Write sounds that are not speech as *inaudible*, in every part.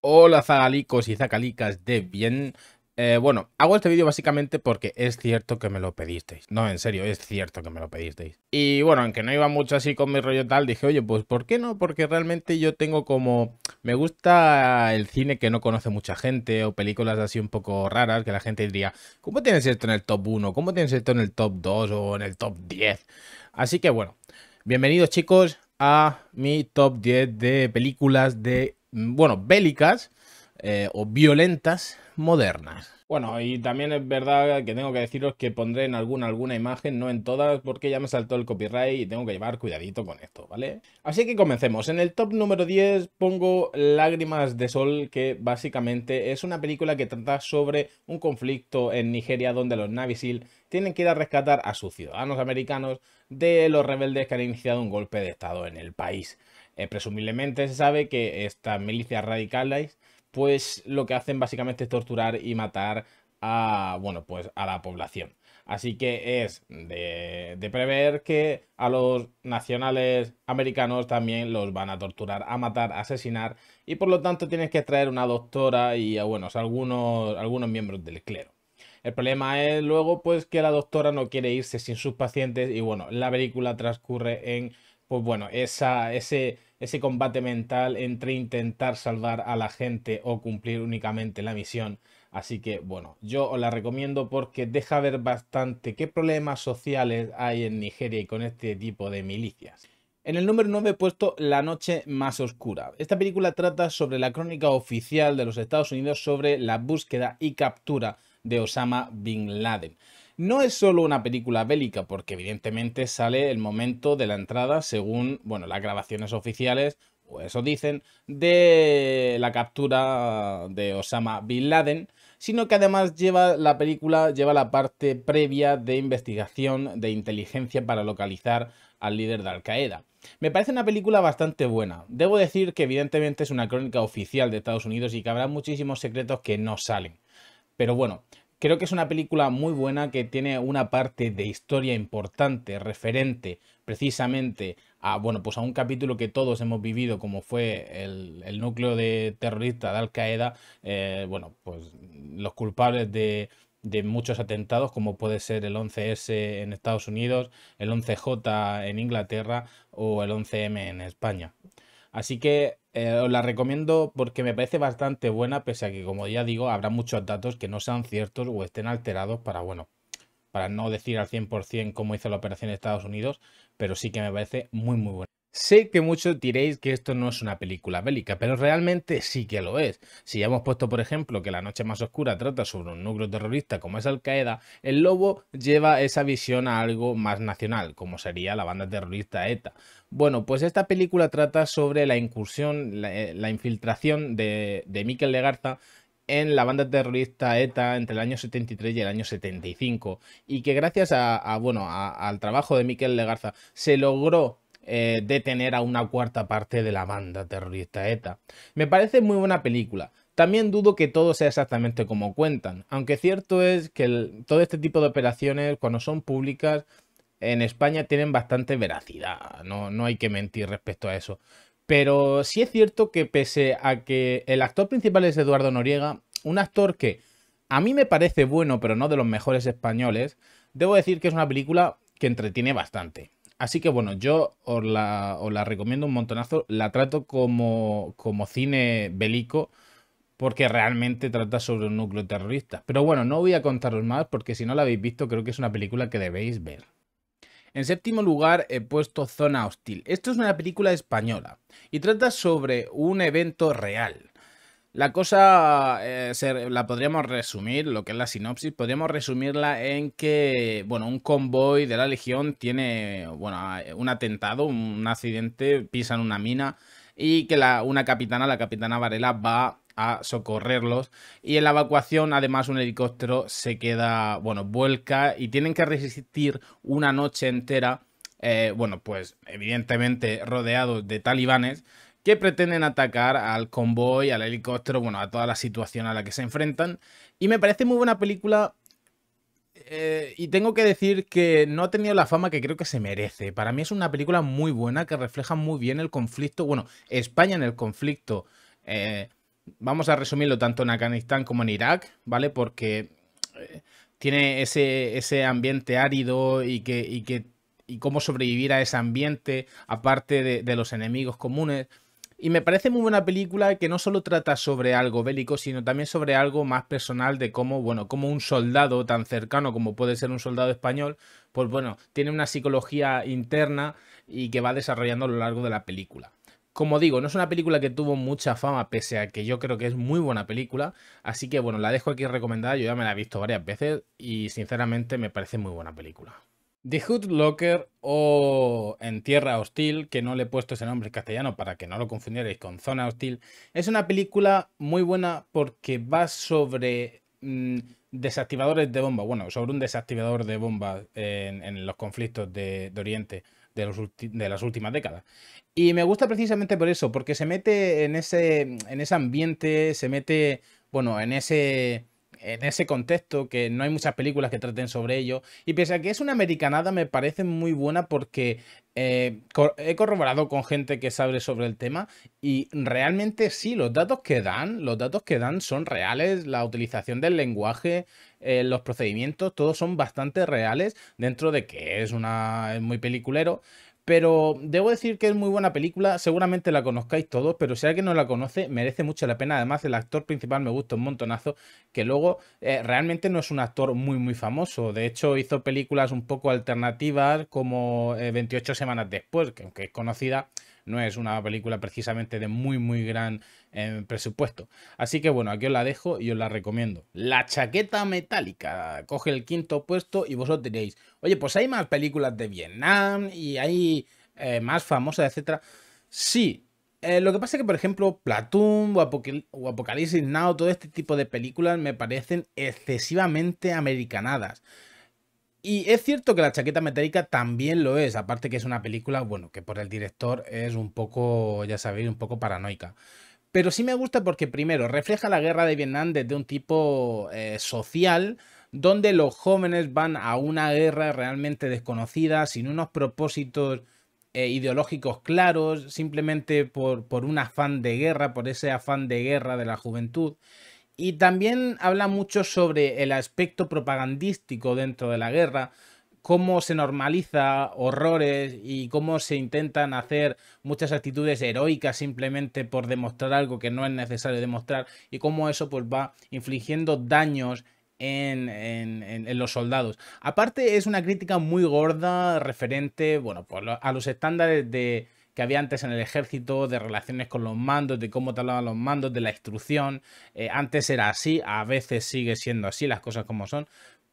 Hola zagalicos y zagalicas de bien. Eh, bueno, hago este vídeo básicamente porque es cierto que me lo pedisteis. No, en serio, es cierto que me lo pedisteis. Y bueno, aunque no iba mucho así con mi rollo tal, dije, oye, pues ¿por qué no? Porque realmente yo tengo como... Me gusta el cine que no conoce mucha gente o películas así un poco raras que la gente diría, ¿cómo tienes esto en el top 1? ¿Cómo tienes esto en el top 2 o en el top 10? Así que bueno, bienvenidos chicos a mi top 10 de películas de Mm, bueno, bélicas eh, o violentas modernas. Bueno, y también es verdad que tengo que deciros que pondré en alguna alguna imagen, no en todas, porque ya me saltó el copyright y tengo que llevar cuidadito con esto, ¿vale? Así que comencemos. En el top número 10 pongo Lágrimas de Sol, que básicamente es una película que trata sobre un conflicto en Nigeria donde los Navy SEAL tienen que ir a rescatar a sus ciudadanos americanos de los rebeldes que han iniciado un golpe de estado en el país. Eh, presumiblemente se sabe que estas milicias radicales, pues lo que hacen básicamente es torturar y matar a, bueno, pues a la población. Así que es de, prever que a los nacionales americanos también los van a torturar, a matar, a asesinar y por lo tanto tienes que traer una doctora y bueno, algunos, algunos miembros del clero. El problema es luego pues que la doctora no quiere irse sin sus pacientes y bueno, la película transcurre en pues bueno, esa, ese ese combate mental entre intentar salvar a la gente o cumplir únicamente la misión. Así que bueno, yo os la recomiendo porque deja ver bastante qué problemas sociales hay en Nigeria y con este tipo de milicias. En el número 9 he puesto La Noche Más Oscura. Esta película trata sobre la crónica oficial de los Estados Unidos sobre la búsqueda y captura de Osama Bin Laden. No es solo una película bélica, porque evidentemente sale el momento de la entrada según, bueno, las grabaciones oficiales, o eso dicen, de la captura de Osama Bin Laden, sino que además lleva la película, lleva la parte previa de investigación, de inteligencia para localizar al líder de Al-Qaeda. Me parece una película bastante buena. Debo decir que evidentemente es una crónica oficial de Estados Unidos y que habrá muchísimos secretos que no salen. Pero bueno, Creo que es una película muy buena que tiene una parte de historia importante, referente precisamente a, bueno, pues a un capítulo que todos hemos vivido, como fue el, núcleo de terrorista de Al Qaeda, eh, bueno, pues los culpables de, de muchos atentados, como puede ser el 11S en Estados Unidos, el 11J en Inglaterra o el 11M en España. Así que eh, os la recomiendo porque me parece bastante buena, pese a que, como ya digo, habrá muchos datos que no sean ciertos o estén alterados para, bueno, para no decir al 100% cómo hizo la operación en Estados Unidos, pero sí que me parece muy, muy buena. Sé que muchos diréis que esto no es una película bélica, pero realmente sí que lo es. Si ya hemos puesto, por ejemplo, que La Noche Más Oscura trata sobre un núcleo terrorista como es Al Qaeda, el lobo lleva esa visión a algo más nacional, como sería la banda terrorista ETA. Bueno, pues esta película trata sobre la incursión, la, eh, infiltración de, de Legarza en la banda terrorista ETA entre el año 73 y el año 75 y que gracias a, bueno al trabajo de Miquel Legarza se logró eh, detener a una cuarta parte de la banda terrorista ETA. Me parece muy buena película. También dudo que todo sea exactamente como cuentan, aunque cierto es que todo este tipo de operaciones, cuando son públicas, en España tienen bastante veracidad, no, no hay que mentir respecto a eso. Pero sí es cierto que pese a que el actor principal es Eduardo Noriega, un actor que a mí me parece bueno, pero no de los mejores españoles, debo decir que es una película que entretiene bastante. Así que bueno, yo os la, recomiendo un montonazo. La trato como, como cine bélico porque realmente trata sobre un núcleo terrorista. Pero bueno, no voy a contaros más porque si no la habéis visto creo que es una película que debéis ver. En séptimo lugar he puesto Zona Hostil. Esto es una película española y trata sobre un evento real. La cosa eh, la podríamos resumir, lo que es la sinopsis, podríamos resumirla en que, bueno, un convoy de la Legión tiene, bueno, un atentado, un accidente, pisan una mina y que la, una capitana, la capitana Varela, va a socorrerlos y en la evacuación además un helicóptero se queda, bueno, vuelca y tienen que resistir una noche entera, eh, bueno, pues evidentemente rodeados de talibanes que pretenden atacar al convoy, al helicóptero, bueno, a toda la situación a la que se enfrentan. Y me parece muy buena película eh, y tengo que decir que no ha tenido la fama que creo que se merece. Para mí es una película muy buena que refleja muy bien el conflicto, bueno, España en el conflicto. Eh, vamos a resumirlo tanto en Afganistán como en Irak, ¿vale? Porque eh, tiene ese, ambiente árido y que, y que y cómo sobrevivir a ese ambiente, aparte de los enemigos comunes. Y me parece muy buena película que no solo trata sobre algo bélico, sino también sobre algo más personal de cómo, bueno, como un soldado tan cercano como puede ser un soldado español, pues bueno, tiene una psicología interna y que va desarrollando a lo largo de la película. Como digo, no es una película que tuvo mucha fama, pese a que yo creo que es muy buena película. Así que bueno, la dejo aquí recomendada, yo ya me la he visto varias veces y sinceramente me parece muy buena película. The Hood Locker o En Tierra Hostil, que no le he puesto ese nombre en castellano para que no lo confundierais con Zona Hostil, es una película muy buena porque va sobre mm, desactivadores de bomba, bueno, sobre un desactivador de bomba en, los conflictos de, Oriente de, de, las últimas décadas. Y me gusta precisamente por eso, porque se mete en ese, en ese ambiente, se mete, bueno, en ese en ese contexto, que no hay muchas películas que traten sobre ello. Y pese a que es una americanada, me parece muy buena porque eh, he corroborado con gente que sabe sobre el tema y realmente sí, los datos que dan, los datos que dan son reales, la utilización del lenguaje, eh, los procedimientos, todos son bastante reales dentro de que es una es muy peliculero. Pero debo decir que es muy buena película, seguramente la conozcáis todos, pero si alguien no la conoce, merece mucho la pena. Además, el actor principal me gusta un montonazo, que luego eh, realmente no es un actor muy, muy famoso. De hecho, hizo películas un poco alternativas como 28 eh, semanas después, que aunque es conocida, no es una película precisamente de muy, muy gran eh, presupuesto. Así que bueno, aquí os la dejo y os la recomiendo. La chaqueta metálica coge el quinto puesto y vosotros diréis, oye, pues hay más películas de Vietnam y hay eh, más famosas, etcétera. Sí, eh, lo que pasa es que, por ejemplo, Platoon o, o, Apocalipsis Now, todo este tipo de películas me parecen excesivamente americanadas. Y es cierto que la chaqueta metálica también lo es, aparte que es una película, bueno, que por el director es un poco, ya sabéis, un poco paranoica. Pero sí me gusta porque primero refleja la guerra de Vietnam desde un tipo eh, social, donde los jóvenes van a una guerra realmente desconocida, sin unos propósitos eh, ideológicos claros, simplemente por, por un afán de guerra, por ese afán de guerra de la juventud. Y también habla mucho sobre el aspecto propagandístico dentro de la guerra, cómo se normaliza horrores y cómo se intentan hacer muchas actitudes heroicas simplemente por demostrar algo que no es necesario demostrar y cómo eso pues va infligiendo daños en, los soldados. Aparte es una crítica muy gorda referente bueno, pues a los estándares de, que había antes en el ejército, de relaciones con los mandos, de cómo te los mandos, de la instrucción. Eh, antes era así, a veces sigue siendo así, las cosas como son.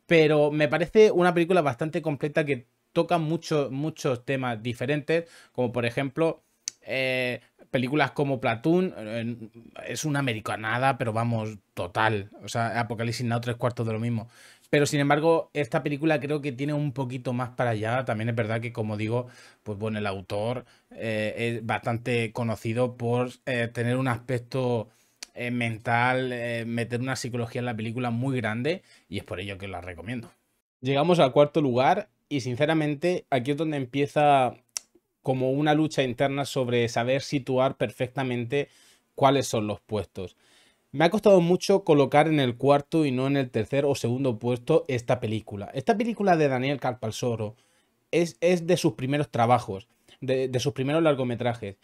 Pero me parece una película bastante completa que toca muchos muchos temas diferentes, como por ejemplo... Eh, películas como Platoon es una americanada, pero vamos, total. O sea, Apocalipsis no tres cuartos de lo mismo. Pero sin embargo, esta película creo que tiene un poquito más para allá. También es verdad que, como digo, pues bueno, el autor eh, es bastante conocido por eh, tener un aspecto eh, mental, meter una psicología en la película muy grande y es por ello que la recomiendo. Llegamos al cuarto lugar y sinceramente aquí es donde empieza como una lucha interna sobre saber situar perfectamente cuáles son los puestos. Me ha costado mucho colocar en el cuarto y no en el tercer o segundo puesto esta película. Esta película de Daniel Carpalsoro es, es de sus primeros trabajos, de, sus primeros largometrajes.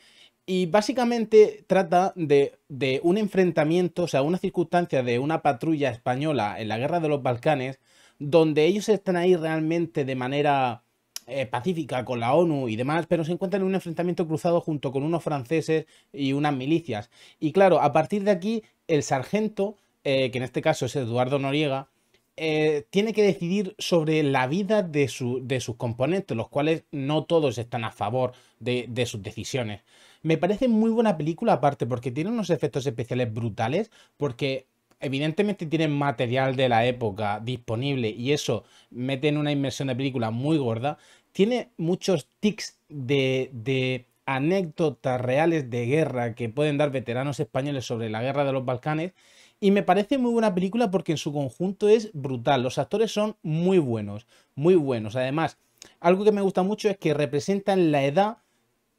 Y básicamente trata de, de un enfrentamiento, o sea, una circunstancia de una patrulla española en la guerra de los Balcanes, donde ellos están ahí realmente de manera eh, pacífica con la ONU y demás, pero se encuentra en un enfrentamiento cruzado junto con unos franceses y unas milicias. Y claro, a partir de aquí, el sargento, eh, que en este caso es Eduardo Noriega, eh, tiene que decidir sobre la vida de, sus componentes, los cuales no todos están a favor de, de sus decisiones. Me parece muy buena película aparte porque tiene unos efectos especiales brutales, porque evidentemente tienen material de la época disponible y eso mete en una inmersión de película muy gorda, tiene muchos tics de, anécdotas reales de guerra que pueden dar veteranos españoles sobre la guerra de los Balcanes. Y me parece muy buena película porque en su conjunto es brutal. Los actores son muy buenos, muy buenos. Además, algo que me gusta mucho es que representan la edad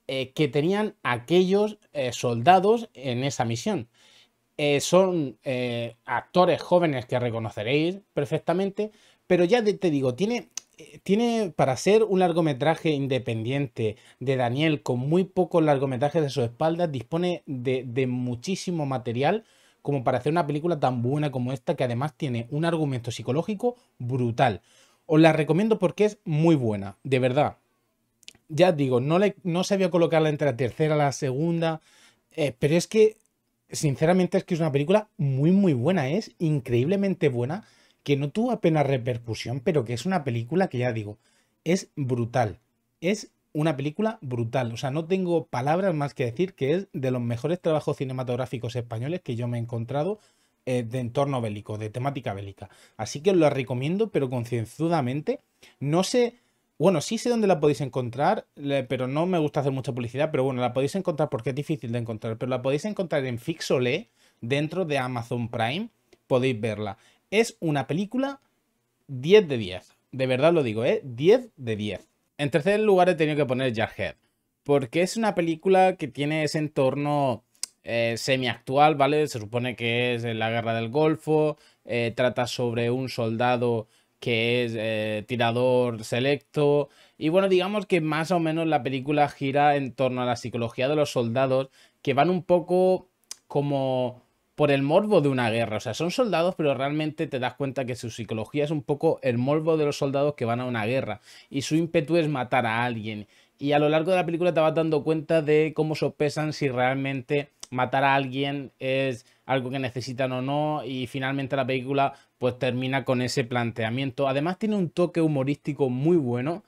eh, que tenían aquellos eh, soldados en esa misión. Eh, son actores jóvenes que reconoceréis perfectamente, pero ya te digo, tiene eh, tiene para ser un largometraje independiente de Daniel con muy pocos largometrajes de su espalda, dispone de, de, muchísimo material como para hacer una película tan buena como esta que además tiene un argumento psicológico brutal. Os la recomiendo porque es muy buena, de verdad. Ya digo, no, no sabía colocarla entre la tercera y la segunda, eh, pero es que sinceramente es que es una película muy muy buena, es increíblemente buena que no tuvo apenas repercusión, pero que es una película que ya digo, es brutal. Es una película brutal. O sea, no tengo palabras más que decir que es de los mejores trabajos cinematográficos españoles que yo me he encontrado eh, de entorno bélico, de temática bélica. Así que os la recomiendo, pero concienzudamente. No sé, bueno, sí sé dónde la podéis encontrar, pero no me gusta hacer mucha publicidad, pero bueno, la podéis encontrar porque es difícil de encontrar, pero la podéis encontrar en Fixole dentro de Amazon Prime. Podéis verla. Es una película 10 de 10. De verdad lo digo, ¿eh? 10 de 10. En tercer lugar he tenido que poner Jarhead. Porque es una película que tiene ese entorno eh, semi-actual, ¿vale? Se supone que es eh, la guerra del Golfo. Eh, trata sobre un soldado que es eh, tirador selecto. Y bueno, digamos que más o menos la película gira en torno a la psicología de los soldados que van un poco como por el morbo de una guerra. O sea, son soldados, pero realmente te das cuenta que su psicología es un poco el morbo de los soldados que van a una guerra. Y su ímpetu es matar a alguien. Y a lo largo de la película te vas dando cuenta de cómo sopesan si realmente matar a alguien es algo que necesitan o no. Y finalmente la película pues termina con ese planteamiento. Además tiene un toque humorístico muy bueno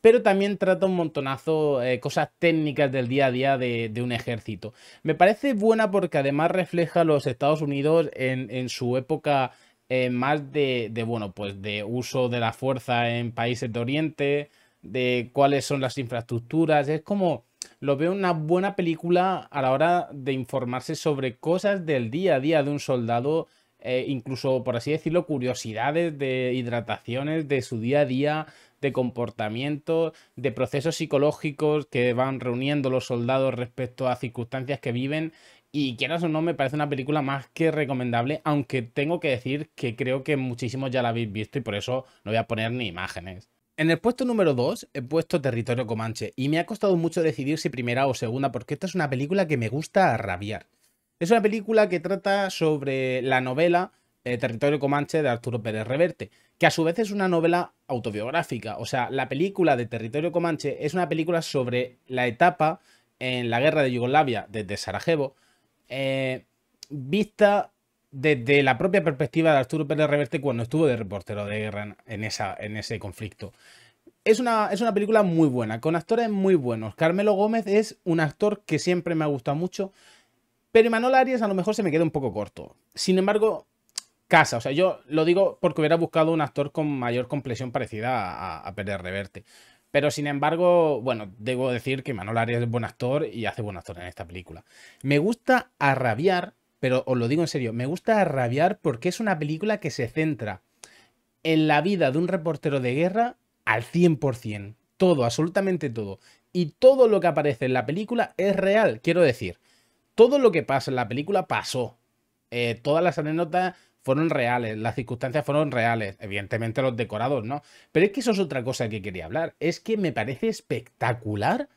pero también trata un montonazo eh, cosas técnicas del día a día de, un ejército. Me parece buena porque además refleja a los Estados Unidos en, su época eh, más de, bueno, pues de uso de la fuerza en países de Oriente, de cuáles son las infraestructuras, es como lo veo una buena película a la hora de informarse sobre cosas del día a día de un soldado, eh, incluso por así decirlo, curiosidades de hidrataciones de su día a día, de comportamiento, de procesos psicológicos que van reuniendo los soldados respecto a circunstancias que viven. Y quieras o no, me parece una película más que recomendable, aunque tengo que decir que creo que muchísimos ya la habéis visto y por eso no voy a poner ni imágenes. En el puesto número 2 he puesto Territorio Comanche y me ha costado mucho decidir si primera o segunda porque esta es una película que me gusta rabiar. Es una película que trata sobre la novela eh, Territorio Comanche de Arturo Pérez Reverte que a su vez es una novela autobiográfica. O sea, la película de Territorio Comanche es una película sobre la etapa en la guerra de Yugoslavia desde Sarajevo, eh, vista desde la propia perspectiva de Arturo Pérez Reverte cuando estuvo de reportero de guerra en, esa, en ese conflicto. Es una, es una, película muy buena, con actores muy buenos. Carmelo Gómez es un actor que siempre me ha gustado mucho, pero Manuel Arias a lo mejor se me queda un poco corto. Sin embargo, casa. O sea, yo lo digo porque hubiera buscado un actor con mayor complexión parecida a, a Pérez Reverte. Pero sin embargo, bueno, debo decir que Manuel Arias es buen actor y hace buen actor en esta película. Me gusta arrabiar pero os lo digo en serio, me gusta arrabiar porque es una película que se centra en la vida de un reportero de guerra al 100%. Todo, absolutamente todo. Y todo lo que aparece en la película es real, quiero decir. Todo lo que pasa en la película pasó. Eh, todas las anécdotas fueron reales, las circunstancias fueron reales, evidentemente los decorados, ¿no? Pero es que eso es otra cosa que quería hablar, es que me parece espectacular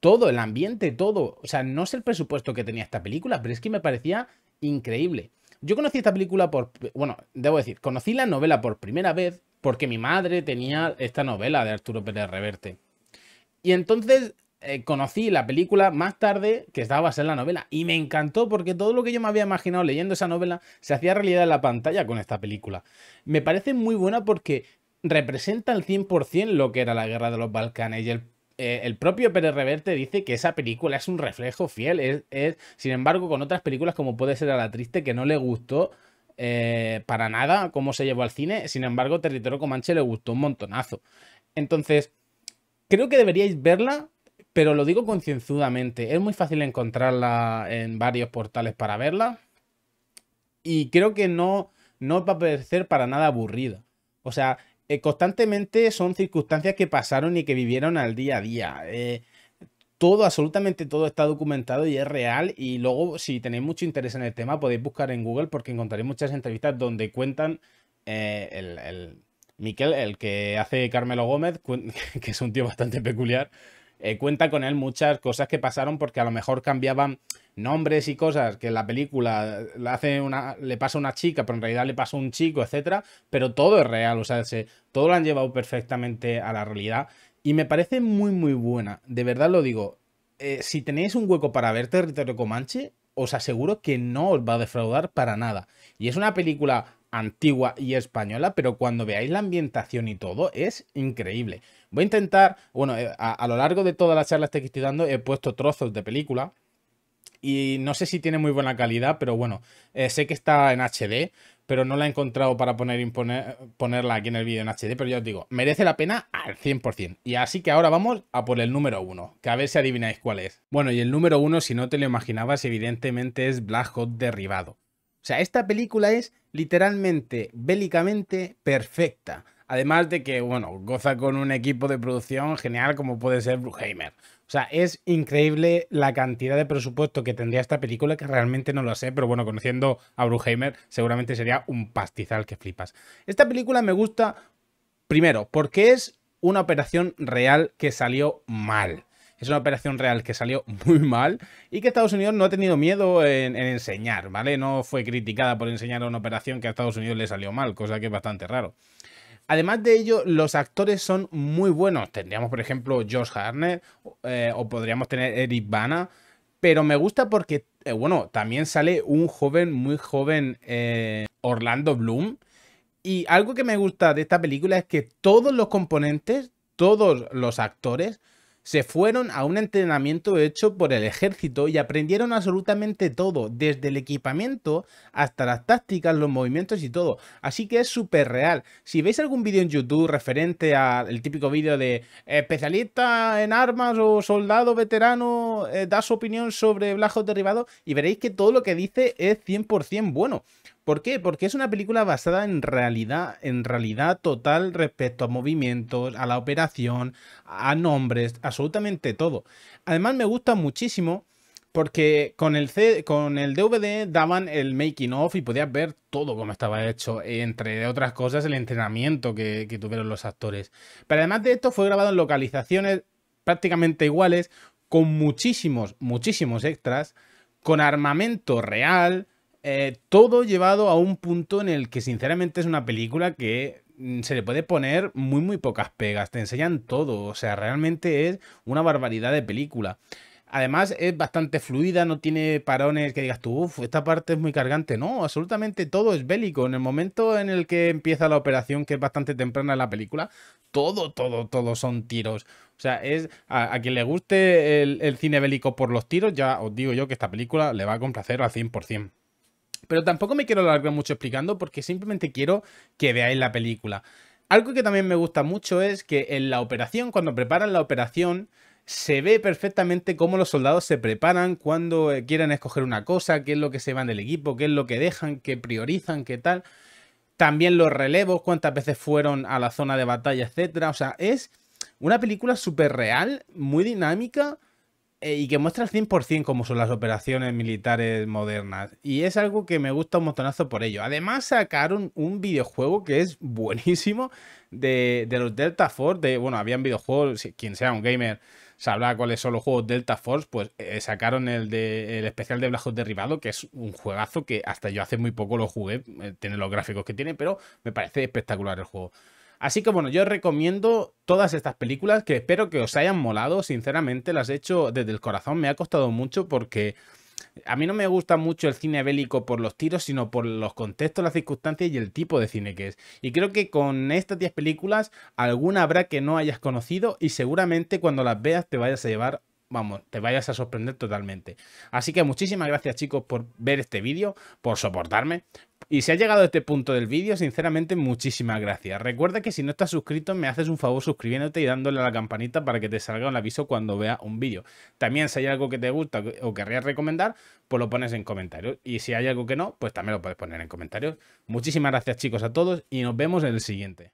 todo, el ambiente, todo. O sea, no es el presupuesto que tenía esta película, pero es que me parecía increíble. Yo conocí esta película por, bueno, debo decir, conocí la novela por primera vez porque mi madre tenía esta novela de Arturo Pérez Reverte. Y entonces eh, conocí la película más tarde que estaba basada en la novela y me encantó porque todo lo que yo me había imaginado leyendo esa novela se hacía realidad en la pantalla con esta película. Me parece muy buena porque representa al 100% lo que era la guerra de los Balcanes y eh, el propio Pérez Reverte dice que esa película es un reflejo fiel. Es, sin embargo, con otras películas como puede ser A la Triste, que no le gustó eh, para nada cómo se llevó al cine. Sin embargo, Territorio Comanche le gustó un montonazo. Entonces, creo que deberíais verla pero lo digo concienzudamente. Es muy fácil encontrarla en varios portales para verla. Y creo que no, no va a parecer para nada aburrida. O sea, eh, constantemente son circunstancias que pasaron y que vivieron al día a día. Eh, todo, absolutamente todo está documentado y es real. Y luego, si tenéis mucho interés en el tema, podéis buscar en Google porque encontraréis muchas entrevistas donde cuentan eh, el, el Miquel, el que hace Carmelo Gómez, *laughs* que es un tío bastante peculiar, eh, cuenta con él muchas cosas que pasaron porque a lo mejor cambiaban nombres y cosas que en la película eh, le, pasa a pasa una chica, pero en realidad le pasa un chico, etcétera, pero todo es real, o sea, todo lo han llevado perfectamente a la realidad y me parece muy muy buena, de verdad lo digo. Eh, si tenéis un hueco para ver Territorio Comanche, os aseguro que no os va a defraudar para nada. Y es una película antigua y española, pero cuando veáis la ambientación y todo, es increíble. Voy a intentar, bueno, eh, a, lo largo de todas las charlas que estoy dando he puesto trozos de película, y no sé si tiene muy buena calidad, pero bueno, eh, sé que está en HD, pero no la he encontrado para poner, ponerla aquí en el vídeo en HD, pero ya os digo, merece la pena al 100%. Y así que ahora vamos a por el número uno, que a ver si adivináis cuál es. Bueno, y el número uno, si no te lo imaginabas, evidentemente es Black Hawk Derribado. O sea, esta película es literalmente, bélicamente perfecta. Además de que, bueno, goza con un equipo de producción genial como puede ser Bruheimer. O sea, es increíble la cantidad de presupuesto que tendría esta película, que realmente no lo sé, pero bueno, conociendo a Bruheimer, seguramente sería un pastizal que flipas. Esta película me gusta, primero, porque es una operación real que salió mal. Es una operación real que salió *laughs* muy mal y que Estados Unidos no ha tenido miedo en, enseñar, ¿vale? No fue criticada por enseñar una operación que a Estados Unidos le salió mal, cosa que es bastante raro. Además de ello, los actores son muy buenos. Tendríamos, por ejemplo, Josh Harner eh, o podríamos tener Eric Bana. Pero me gusta porque, eh, bueno, también sale un joven, muy joven eh, Orlando Bloom. Y algo que me gusta de esta película es que todos los componentes, todos los actores se fueron a un entrenamiento hecho por el ejército y aprendieron absolutamente todo, desde el equipamiento hasta las tácticas, los movimientos y todo. Así que es súper real. Si veis algún vídeo en YouTube referente al típico vídeo de especialista en armas o soldado veterano, eh, da su opinión sobre Blajo derribado y veréis que todo lo que dice es 100% bueno. ¿Por qué? Porque es una película basada en realidad, en realidad total respecto a movimientos, a la operación, a nombres, absolutamente todo. Además me gusta muchísimo porque con el, DVD daban el making of y podías ver todo como estaba hecho, entre otras cosas el entrenamiento que tuvieron los actores. Pero además de esto fue grabado en localizaciones prácticamente iguales, con muchísimos, muchísimos extras, con armamento real, eh, todo llevado a un punto en el que sinceramente es una película que mm, se le puede poner muy muy pocas pegas, te enseñan todo, o sea, realmente es una barbaridad de película. Además es bastante fluida, no tiene parones que digas tú, uff, esta parte es muy cargante. No, absolutamente todo es bélico. En el momento en el que empieza la operación, que es bastante temprana en la película, todo, todo, todo son tiros. O sea, es a, quien le guste el, el cine bélico por los tiros, ya os digo yo que esta película le va a complacer al 100%. Pero tampoco me quiero alargar mucho explicando porque simplemente quiero que veáis la película. Algo que también me gusta mucho es que en la operación, cuando preparan la operación, se ve perfectamente cómo los soldados se preparan cuando eh, quieren escoger una cosa, qué es lo que se van del equipo, qué es lo que dejan, qué priorizan, qué tal. También los relevos, cuántas veces fueron a la zona de batalla, etc. O sea, es una película súper real, muy dinámica eh, y que muestra al 100% cómo son las operaciones militares modernas. Y es algo que me gusta un montonazo por ello. Además, sacaron un videojuego que es buenísimo de, los Delta Force. De, bueno, habían videojuegos, quien sea un gamer sabrá cuáles son los juegos Delta Force. Pues eh, sacaron el, de, el especial de Blajos Derribado, que es un juegazo que hasta yo hace muy poco lo jugué. Eh, tiene los gráficos que tiene, pero me parece espectacular el juego. Así que bueno, yo recomiendo todas estas películas que espero que os hayan molado. Sinceramente, las he hecho desde el corazón. Me ha costado mucho porque a mí no me gusta mucho el cine bélico por los tiros, sino por los contextos, las circunstancias y el tipo de cine que es. Y creo que con estas 10 películas, alguna habrá que no hayas conocido y seguramente cuando las veas te vayas a llevar vamos, te vayas a sorprender totalmente. Así que muchísimas gracias chicos por ver este vídeo, por soportarme. Y si has llegado a este punto del vídeo, sinceramente muchísimas gracias. Recuerda que si no estás suscrito, me haces un favor suscribiéndote y dándole a la campanita para que te salga un aviso cuando vea un vídeo. También si hay algo que te gusta o querrías recomendar, pues lo pones en comentarios. Y si hay algo que no, pues también lo puedes poner en comentarios. Muchísimas gracias chicos a todos y nos vemos en el siguiente.